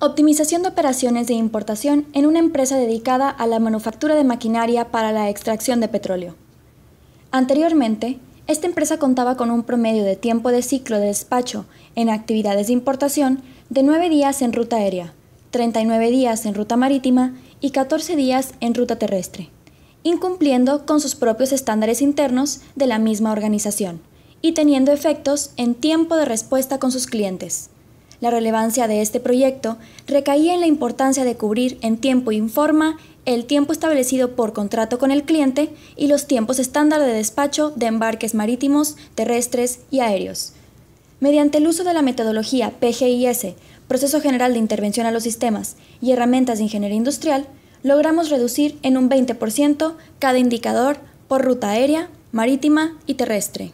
Optimización de operaciones de importación en una empresa dedicada a la manufactura de maquinaria para la extracción de petróleo. Anteriormente, esta empresa contaba con un promedio de tiempo de ciclo de despacho en actividades de importación de 9 días en ruta aérea, 39 días en ruta marítima y 14 días en ruta terrestre, incumpliendo con sus propios estándares internos de la misma organización y teniendo efectos en tiempo de respuesta con sus clientes. La relevancia de este proyecto recaía en la importancia de cubrir en tiempo y forma el tiempo establecido por contrato con el cliente y los tiempos estándar de despacho de embarques marítimos, terrestres y aéreos. Mediante el uso de la metodología PGIS, Proceso General de Intervención a los Sistemas y herramientas de ingeniería industrial, logramos reducir en un 20% cada indicador por ruta aérea, marítima y terrestre.